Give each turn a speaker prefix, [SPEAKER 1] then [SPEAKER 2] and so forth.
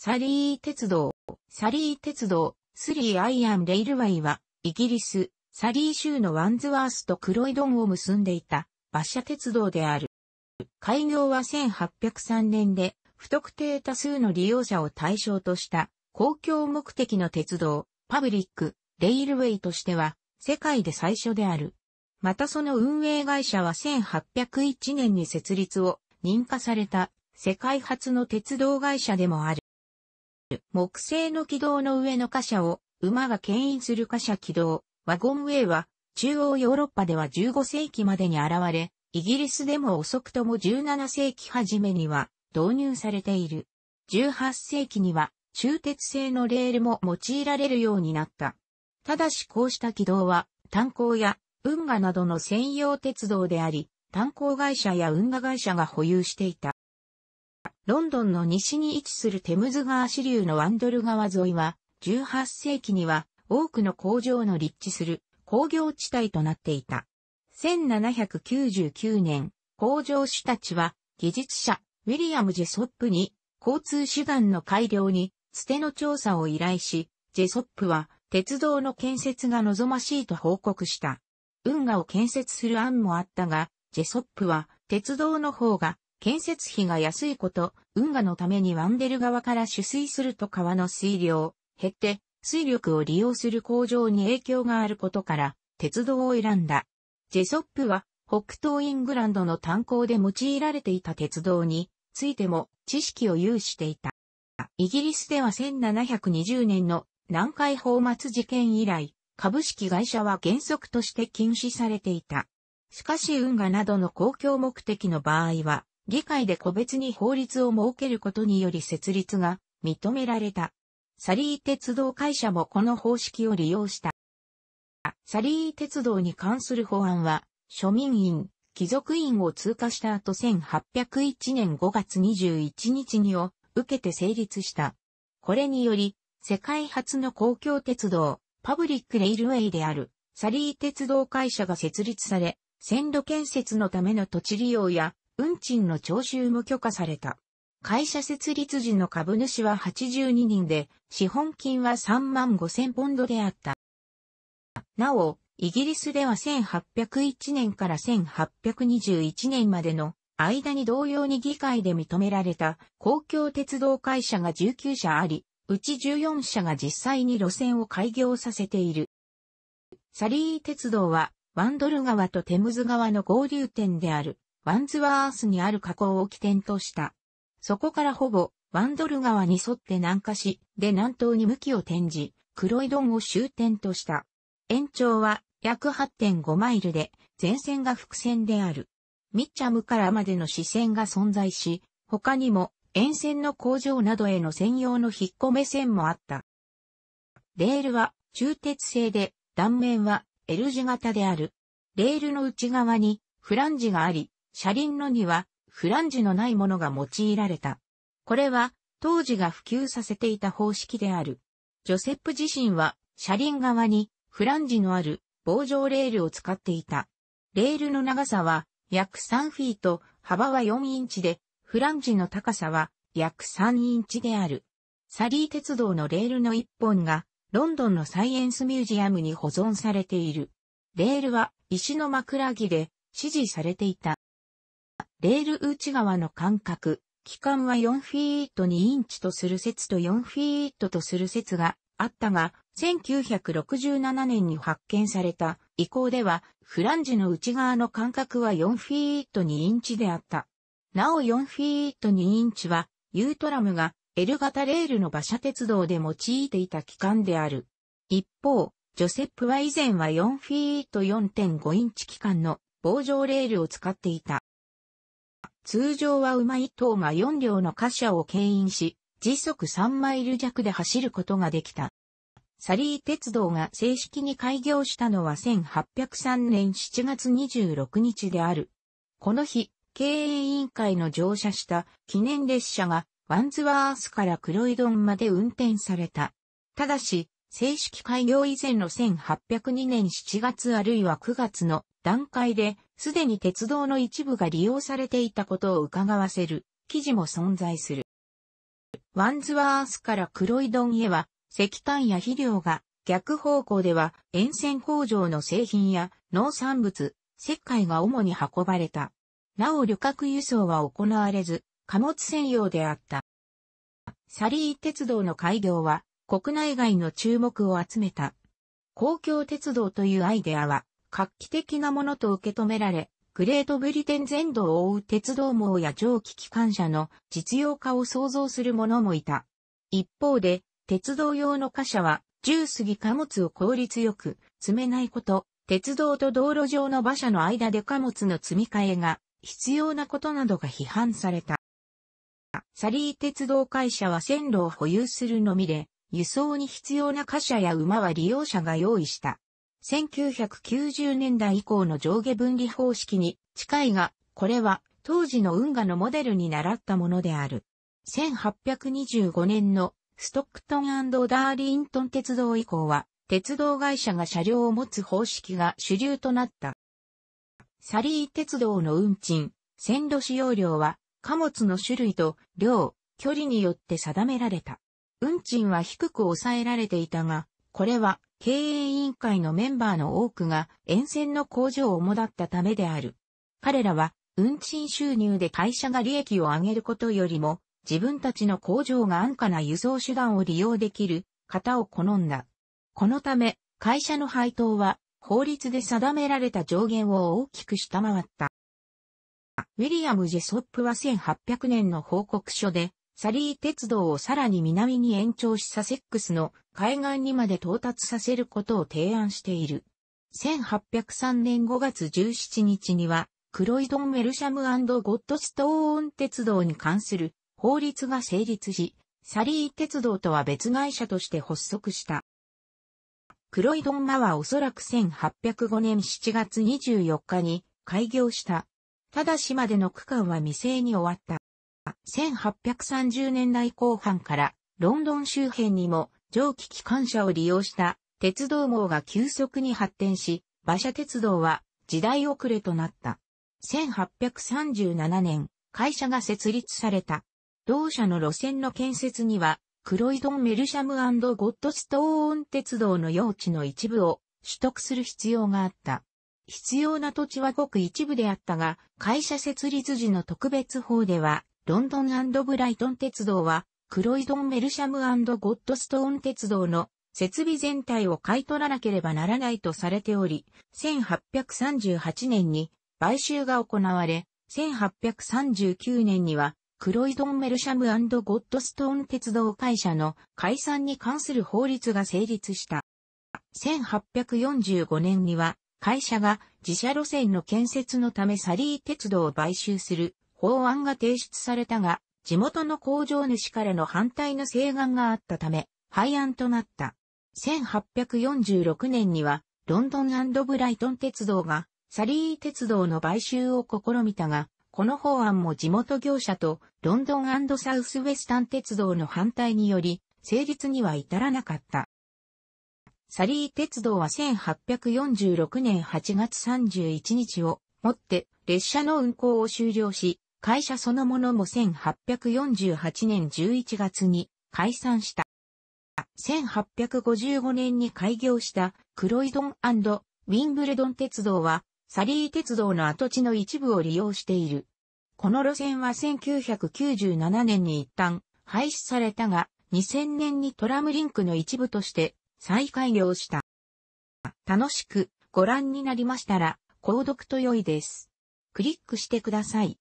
[SPEAKER 1] サリー鉄道、サリー鉄道、スリーアイアンレイルワイは、イギリス、サリー州のワンズワースとクロイドンを結んでいた、馬車鉄道である。開業は1803年で、不特定多数の利用者を対象とした、公共目的の鉄道、パブリック、レイルウェイとしては、世界で最初である。またその運営会社は1801年に設立を認可された世界初の鉄道会社でもある。木製の軌道の上の貨車を馬が牽引する貨車軌道、ワゴンウェイは中央ヨーロッパでは15世紀までに現れ、イギリスでも遅くとも17世紀初めには導入されている。18世紀には中鉄製のレールも用いられるようになった。ただしこうした軌道は炭鉱や運河などの専用鉄道であり、炭鉱会社や運河会社が保有していた。ロンドンの西に位置するテムズ川支流のワンドル川沿いは、18世紀には多くの工場の立地する工業地帯となっていた。1799年、工場主たちは、技術者、ウィリアム・ジェソップに、交通手段の改良に、捨ての調査を依頼し、ジェソップは、鉄道の建設が望ましいと報告した。運河を建設する案もあったが、ジェソップは鉄道の方が建設費が安いこと、運河のためにワンデル側から取水すると川の水量、減って、水力を利用する工場に影響があることから、鉄道を選んだ。ジェソップは、北東イングランドの炭鉱で用いられていた鉄道についても知識を有していた。イギリスでは1720年の南海放末事件以来、株式会社は原則として禁止されていた。しかし運河などの公共目的の場合は、議会で個別に法律を設けることにより設立が認められた。サリー鉄道会社もこの方式を利用した。サリー鉄道に関する法案は、庶民院、貴族院を通過した後1801年5月21日にを受けて成立した。これにより、世界初の公共鉄道、パブリックレイルウェイである、サリー鉄道会社が設立され、線路建設のための土地利用や運賃の徴収も許可された。会社設立時の株主は82人で、資本金は3万5千ポンドであった。なお、イギリスでは1801年から1821年までの間に同様に議会で認められた公共鉄道会社が19社あり、うち14社が実際に路線を開業させている。サリー鉄道はワンドル川とテムズ川の合流点である。ワンズワースにある河口を起点とした。そこからほぼ、ワンドル川に沿って南下し、で南東に向きを転じ、クロイドンを終点とした。延長は約8.5マイルで、前線が伏線である。ミッチャムからまでの支線が存在し、他にも沿線の工場などへの専用の引っ込め線もあった。レールは中鉄製で、断面は L 字型である。レールの内側にフランジがあり、車輪のにはフランジのないものが用いられた。これは当時が普及させていた方式である。ジョセップ自身は車輪側にフランジのある棒状レールを使っていた。レールの長さは約3フィート、幅は4インチで、フランジの高さは約3インチである。サリー鉄道のレールの一本がロンドンのサイエンスミュージアムに保存されている。レールは石の枕木で支持されていた。レール内側の間隔、期間は4フィート2インチとする説と4フィートとする説があったが、1967年に発見された遺構では、フランジの内側の間隔は4フィート2インチであった。なお4フィート2インチは、ユートラムが L 型レールの馬車鉄道で用いていた期間である。一方、ジョセップは以前は4フィート4.5インチ機関の棒状レールを使っていた。通常は馬1頭が4両の貨車を牽引し、時速3マイル弱で走ることができた。サリー鉄道が正式に開業したのは1803年7月26日である。この日、経営委員会の乗車した記念列車がワンズワースからクロイドンまで運転された。ただし、正式開業以前の1802年7月あるいは9月の段階で、すでに鉄道の一部が利用されていたことを伺わせる記事も存在する。ワンズワースから黒いンへは、石炭や肥料が、逆方向では沿線工場の製品や農産物、石灰が主に運ばれた。なお旅客輸送は行われず、貨物専用であった。サリー鉄道の開業は国内外の注目を集めた。公共鉄道というアイデアは画期的なものと受け止められ、グレートブリテン全土を覆う鉄道網や蒸気機関車の実用化を想像する者もいた。一方で、鉄道用の貨車は、重すぎ貨物を効率よく積めないこと、鉄道と道路上の馬車の間で貨物の積み替えが必要なことなどが批判された。サリー鉄道会社は線路を保有するのみで、輸送に必要な貨車や馬は利用者が用意した。1990年代以降の上下分離方式に近いが、これは当時の運河のモデルに倣ったものである。1825年のストックトンダーリントン鉄道以降は、鉄道会社が車両を持つ方式が主流となった。サリー鉄道の運賃、線路使用料は、貨物の種類と量、距離によって定められた。運賃は低く抑えられていたが、これは経営委員会のメンバーの多くが沿線の工場を主だったためである。彼らは運賃収入で会社が利益を上げることよりも自分たちの工場が安価な輸送手段を利用できる方を好んだ。このため会社の配当は法律で定められた上限を大きく下回った。ウィリアム・ジェソップは1800年の報告書で、サリー鉄道をさらに南に延長しサセックスの海岸にまで到達させることを提案している。1803年5月17日には、クロイドン・ウェルシャムゴッドストーン鉄道に関する法律が成立し、サリー鉄道とは別会社として発足した。クロイドンマはおそらく1805年7月24日に開業した。ただしまでの区間は未成に終わった。1830年代後半からロンドン周辺にも蒸気機関車を利用した鉄道網が急速に発展し、馬車鉄道は時代遅れとなった。1837年、会社が設立された。同社の路線の建設には、クロイドン・メルシャムゴッドストーン鉄道の用地の一部を取得する必要があった。必要な土地はごく一部であったが、会社設立時の特別法では、ロンドンブライトン鉄道は、クロイドン・メルシャムゴッドストーン鉄道の設備全体を買い取らなければならないとされており、1838年に買収が行われ、1839年にはクロイドン・メルシャムゴッドストーン鉄道会社の解散に関する法律が成立した。1845年には会社が自社路線の建設のためサリー鉄道を買収する法案が提出されたが、地元の工場主からの反対の請願があったため、廃案となった。1846年には、ロンドンブライトン鉄道が、サリー鉄道の買収を試みたが、この法案も地元業者とロンドンサウスウェスタン鉄道の反対により、成立には至らなかった。サリー鉄道は1846年8月31日をもって列車の運行を終了し、会社そのものも1848年11月に解散した。1855年に開業したクロイドンウィンブルドン鉄道はサリー鉄道の跡地の一部を利用している。この路線は1997年に一旦廃止されたが、2000年にトラムリンクの一部として再開業した。楽しくご覧になりましたら、購読と良いです。クリックしてください。